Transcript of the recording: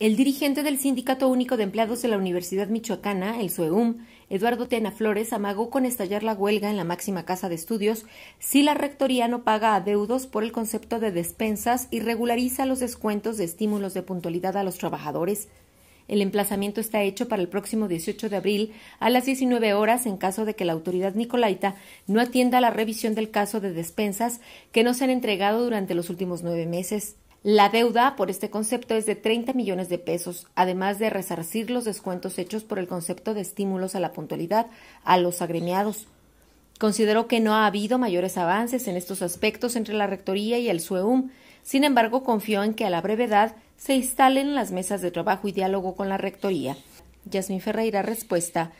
El dirigente del Sindicato Único de Empleados de la Universidad Michoacana, el SUEUM, Eduardo Tena Flores, amagó con estallar la huelga en la máxima casa de estudios si la rectoría no paga adeudos por el concepto de despensas y regulariza los descuentos de estímulos de puntualidad a los trabajadores. El emplazamiento está hecho para el próximo 18 de abril a las 19 horas en caso de que la autoridad nicolaita no atienda la revisión del caso de despensas que no se han entregado durante los últimos nueve meses. La deuda por este concepto es de 30 millones de pesos, además de resarcir los descuentos hechos por el concepto de estímulos a la puntualidad a los agremiados. Considero que no ha habido mayores avances en estos aspectos entre la Rectoría y el SUEUM. Sin embargo, confío en que a la brevedad se instalen las mesas de trabajo y diálogo con la Rectoría. Yasmin Ferreira, respuesta,